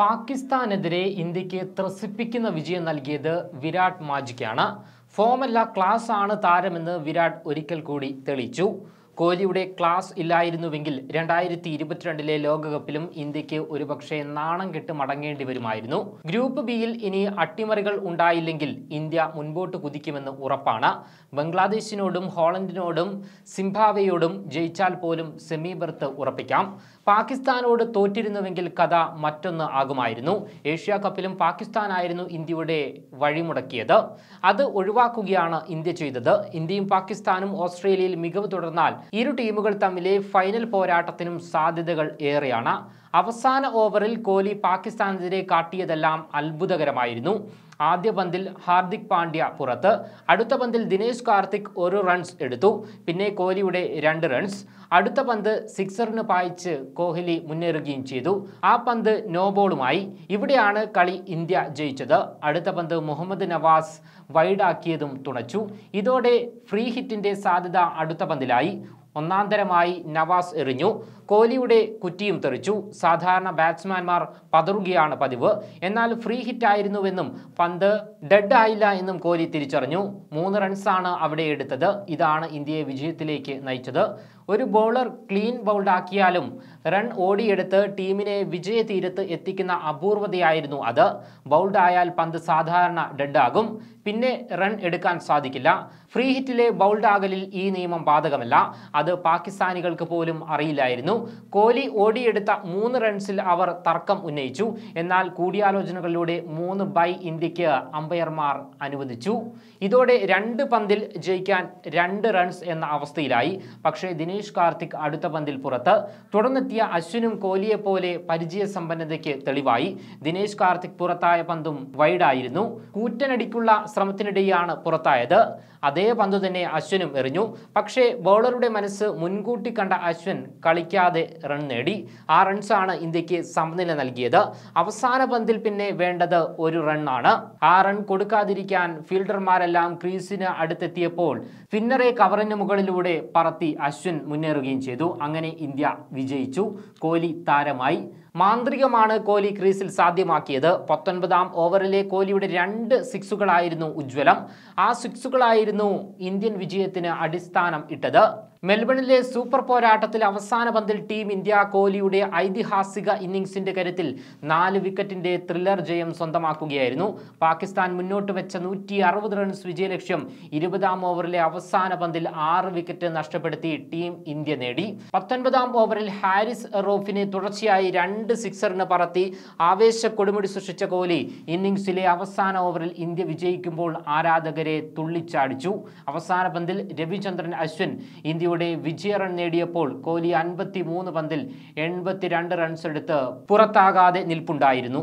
പാകിസ്ഥാനെതിരെ ഇന്ത്യക്ക് ത്രസിപ്പിക്കുന്ന വിജയം നൽകിയത് വിരാട് മാജിക്കാണ് ഫോമല്ല ക്ലാസ് ആണ് താരമെന്ന് വിരാട് ഒരിക്കൽ കൂടി തെളിയിച്ചു കോഹ്ലിയുടെ ക്ലാസ് ഇല്ലായിരുന്നുവെങ്കിൽ രണ്ടായിരത്തി ഇരുപത്തിരണ്ടിലെ ലോകകപ്പിലും ഇന്ത്യക്ക് ഒരുപക്ഷെ നാണം കെട്ട് മടങ്ങേണ്ടി വരുമായിരുന്നു ഗ്രൂപ്പ് ബിയിൽ ഇനി അട്ടിമറികൾ ഉണ്ടായില്ലെങ്കിൽ ഇന്ത്യ മുൻപോട്ട് കുതിക്കുമെന്ന് ഉറപ്പാണ് ബംഗ്ലാദേശിനോടും ഹോളണ്ടിനോടും സിംബാവെയോടും ജയിച്ചാൽ പോലും സെമി ബർത്ത് ഉറപ്പിക്കാം പാകിസ്ഥാനോട് തോറ്റിരുന്നുവെങ്കിൽ കഥ മറ്റൊന്ന് ആകുമായിരുന്നു ഏഷ്യാ കപ്പിലും പാകിസ്ഥാനായിരുന്നു ഇന്ത്യയുടെ വഴിമുടക്കിയത് അത് ഒഴിവാക്കുകയാണ് ഇന്ത്യ ചെയ്തത് ഇന്ത്യയും പാകിസ്ഥാനും ഓസ്ട്രേലിയയിൽ മികവ് തുടർന്നാൽ ഇരു ടീമുകൾ തമ്മിലെ ഫൈനൽ പോരാട്ടത്തിനും സാധ്യതകൾ ഏറെയാണ് അവസാന ഓവറിൽ കോഹ്ലി പാകിസ്ഥാനെതിരെ കാട്ടിയതെല്ലാം അത്ഭുതകരമായിരുന്നു ആദ്യ പന്തിൽ ഹാർദിക് പാണ്ഡ്യ പുറത്ത് അടുത്ത പന്തിൽ ദിനേശ് കാർത്തിക് ഒരു റൺസ് എടുത്തു പിന്നെ കോഹ്ലിയുടെ രണ്ട് റൺസ് അടുത്ത പന്ത് സിക്സറിന് പായിച്ച് കോഹ്ലി മുന്നേറുകയും ചെയ്തു ആ പന്ത് നോബോളുമായി ഇവിടെയാണ് കളി ഇന്ത്യ ജയിച്ചത് അടുത്ത പന്ത് മുഹമ്മദ് നവാസ് വൈഡാക്കിയതും തുണച്ചു ഇതോടെ ഫ്രീ ഹിറ്റിന്റെ സാധ്യത അടുത്ത പന്തിലായി ഒന്നാന്തരമായി നവാസ് എറിഞ്ഞു കോഹ്ലിയുടെ കുറ്റിയും തെറിച്ചു സാധാരണ ബാറ്റ്സ്മാൻമാർ പതറുകയാണ് പതിവ് എന്നാൽ ഫ്രീ ഹിറ്റ് ആയിരുന്നുവെന്നും പന്ത് ഡെഡ് ആയില്ല എന്നും കോഹ്ലി തിരിച്ചറിഞ്ഞു മൂന്ന് റൺസാണ് അവിടെ എടുത്തത് ഇതാണ് ഇന്ത്യയെ വിജയത്തിലേക്ക് നയിച്ചത് ഒരു ബൗളർ ക്ലീൻ ബൗൾഡ് ആക്കിയാലും റൺ ഓടിയെടുത്ത് ടീമിനെ വിജയതീരത്ത് എത്തിക്കുന്ന അപൂർവതയായിരുന്നു അത് ബൗൾഡ് ആയാൽ പന്ത് സാധാരണ ഡെഡാകും പിന്നെ റൺ എടുക്കാൻ സാധിക്കില്ല ഫ്രീ ഹിറ്റിലെ ബൗൾഡ് ആകലിൽ ഈ നിയമം ബാധകമല്ല അത് പാകിസ്ഥാനികൾക്ക് പോലും അറിയില്ലായിരുന്നു കോഹ്ലി ഓടിയെടുത്ത മൂന്ന് റൺസിൽ അവർ തർക്കം ഉന്നയിച്ചു എന്നാൽ കൂടിയാലോചനകളിലൂടെ മൂന്ന് ബൈ ഇന്ത്യക്ക് അമ്പയർമാർ അനുവദിച്ചു ഇതോടെ രണ്ട് പന്തിൽ ജയിക്കാൻ രണ്ട് റൺസ് എന്ന അവസ്ഥയിലായി പക്ഷേ ദിനേശ് മനീഷ് കാർത്തിക് അടുത്ത പന്തിൽ പുറത്ത് തുടർന്നെത്തിയ അശ്വിനും കോഹ്ലിയെ പോലെ പരിചയ സമ്പന്നതയ്ക്ക് തെളിവായി ദിനേശ് കാർത്തിക് പുറത്തായ പന്തും വൈഡായിരുന്നു കൂറ്റനടിക്കുള്ള ശ്രമത്തിനിടെയാണ് പുറത്തായത് അതേ പന്ത് തന്നെ അശ്വനും എറിഞ്ഞു പക്ഷേ ബൗളറുടെ മനസ്സ് മുൻകൂട്ടി കണ്ട അശ്വൻ കളിക്കാതെ റൺ നേടി ആ റൺസാണ് ഇന്ത്യക്ക് സമനില നൽകിയത് അവസാന പന്തിൽ പിന്നെ വേണ്ടത് ഒരു റണ്ണാണ് ആ റൺ കൊടുക്കാതിരിക്കാൻ ഫീൽഡർമാരെല്ലാം ക്രീസിന് അടുത്തെത്തിയപ്പോൾ സ്പിന്നറെ കവറിന് മുകളിലൂടെ പറത്തി അശ്വിൻ മുന്നേറുകയും ചെയ്തു അങ്ങനെ ഇന്ത്യ വിജയിച്ചു കോഹ്ലി താരമായി മാന്ത്രികമാണ് കോഹ്ലി ക്രീസിൽ സാധ്യമാക്കിയത് പത്തൊൻപതാം ഓവറിലെ കോഹ്ലിയുടെ രണ്ട് സിക്സുകളായിരുന്നു ഉജ്ജ്വലം ആ സിക്സുകളായിരുന്നു ഇന്ത്യൻ വിജയത്തിന് അടിസ്ഥാനം ഇട്ടത് മെൽബണിലെ സൂപ്പർ പോരാട്ടത്തിൽ അവസാന പന്തിൽ ടീം ഇന്ത്യ കോഹ്ലിയുടെ ഐതിഹാസിക ഇന്നിംഗ്സിന്റെ കരുത്തിൽ നാല് വിക്കറ്റിന്റെ ത്രില്ലർ ജയം സ്വന്തമാക്കുകയായിരുന്നു പാകിസ്ഥാൻ മുന്നോട്ട് വെച്ച നൂറ്റി അറുപത് റൺസ് വിജയലക്ഷ്യം ഇരുപതാം ഓവറിലെ അവസാന പന്തിൽ ആറ് വിക്കറ്റ് നഷ്ടപ്പെടുത്തി ടീം ഇന്ത്യ നേടി പത്തൊൻപതാം ഓവറിൽ ഹാരിസ് റോഫിനെ തുടർച്ചയായി രണ്ട് രണ്ട് സിക്സറിന് പറത്തി ആവേശ കൊടുമുടി സൃഷ്ടിച്ച കോഹ്ലി ഇന്നിംഗ്സിലെ അവസാന ഓവറിൽ ഇന്ത്യ വിജയിക്കുമ്പോൾ ആരാധകരെ തുള്ളിച്ചാടിച്ചു അവസാന പന്തിൽ രവിചന്ദ്രൻ അശ്വിൻ ഇന്ത്യയുടെ വിജയ റൺ നേടിയപ്പോൾ കോഹ്ലി അൻപത്തി പന്തിൽ എൺപത്തിരണ്ട് റൺസ് എടുത്ത് പുറത്താകാതെ നിൽപ്പുണ്ടായിരുന്നു